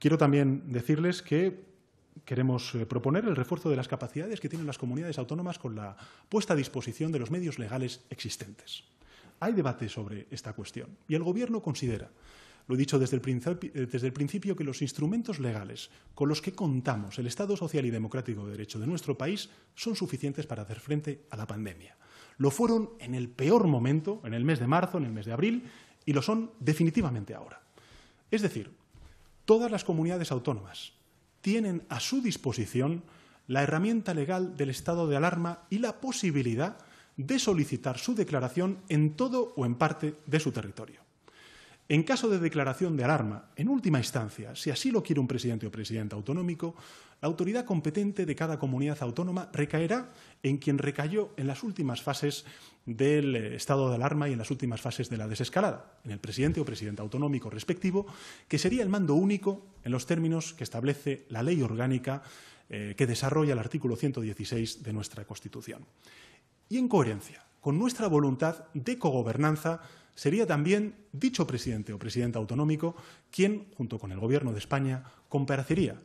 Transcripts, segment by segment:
Quiero también decirles que queremos eh, proponer el refuerzo de las capacidades que tienen las comunidades autónomas con la puesta a disposición de los medios legales existentes. Hay debate sobre esta cuestión y el Gobierno considera, lo he dicho eh, desde el, principio, que los instrumentos legales con los que contamos el Estado social y democrático de derecho de nuestro país son suficientes para hacer frente a la pandemia. Lo fueron en el peor momento, en el mes de marzo, en el mes de abril, y lo son definitivamente ahora. Es decir, todas las comunidades autónomas tienen a su disposición la herramienta legal del estado de alarma y la posibilidad de solicitar su declaración en todo o en parte de su territorio. En caso de declaración de alarma, en última instancia, si así lo quiere un presidente o presidente autonómico, la autoridad competente de cada comunidad autónoma recaerá en quien recayó en las últimas fases del eh, estado de alarma y en las últimas fases de la desescalada, en el presidente o presidente autonómico respectivo, que sería el mando único en los términos que establece la ley orgánica eh, que desarrolla el artículo 116 de nuestra Constitución. Y en coherencia, con nuestra voluntad de cogobernanza, sería también dicho presidente o presidente autonómico quien, junto con el Gobierno de España, comparecería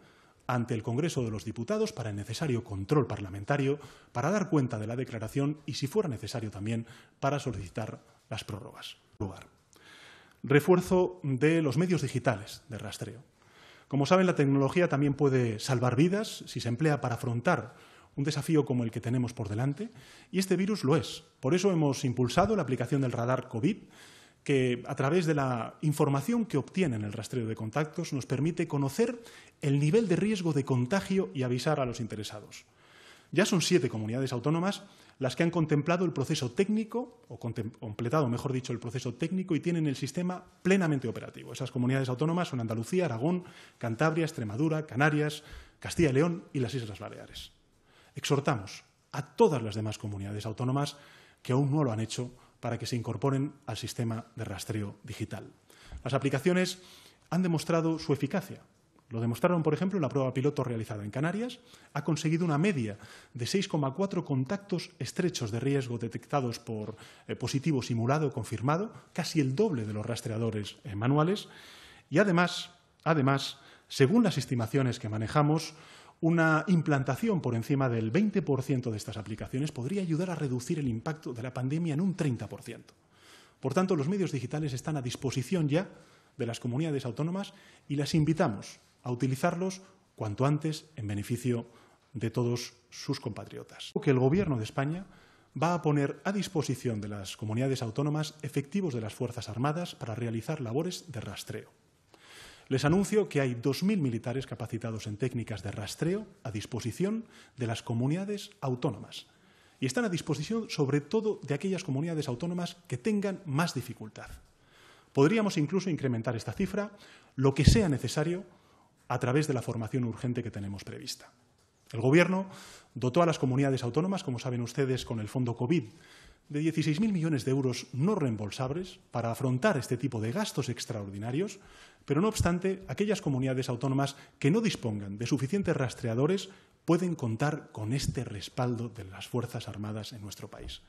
ante el Congreso de los Diputados para el necesario control parlamentario, para dar cuenta de la declaración y, si fuera necesario también, para solicitar las prórrogas. Lugar. Refuerzo de los medios digitales de rastreo. Como saben, la tecnología también puede salvar vidas si se emplea para afrontar un desafío como el que tenemos por delante, y este virus lo es. Por eso hemos impulsado la aplicación del radar COVID, que a través de la información que obtiene en el rastreo de contactos nos permite conocer el nivel de riesgo de contagio y avisar a los interesados. Ya son siete comunidades autónomas las que han contemplado el proceso técnico, o completado, mejor dicho, el proceso técnico y tienen el sistema plenamente operativo. Esas comunidades autónomas son Andalucía, Aragón, Cantabria, Extremadura, Canarias, Castilla y León y las Islas Baleares exhortamos a todas las demás comunidades autónomas que aún no lo han hecho para que se incorporen al sistema de rastreo digital. Las aplicaciones han demostrado su eficacia. Lo demostraron, por ejemplo, en la prueba piloto realizada en Canarias. Ha conseguido una media de 6,4 contactos estrechos de riesgo detectados por eh, positivo simulado confirmado, casi el doble de los rastreadores eh, manuales. Y además, además, según las estimaciones que manejamos, una implantación por encima del 20% de estas aplicaciones podría ayudar a reducir el impacto de la pandemia en un 30%. Por tanto, los medios digitales están a disposición ya de las comunidades autónomas y las invitamos a utilizarlos cuanto antes en beneficio de todos sus compatriotas. el Gobierno de España va a poner a disposición de las comunidades autónomas efectivos de las Fuerzas Armadas para realizar labores de rastreo les anuncio que hay 2.000 militares capacitados en técnicas de rastreo a disposición de las comunidades autónomas. Y están a disposición sobre todo de aquellas comunidades autónomas que tengan más dificultad. Podríamos incluso incrementar esta cifra lo que sea necesario a través de la formación urgente que tenemos prevista. El Gobierno dotó a las comunidades autónomas, como saben ustedes, con el fondo COVID de 16.000 millones de euros no reembolsables para afrontar este tipo de gastos extraordinarios pero no obstante, aquellas comunidades autónomas que no dispongan de suficientes rastreadores pueden contar con este respaldo de las Fuerzas Armadas en nuestro país.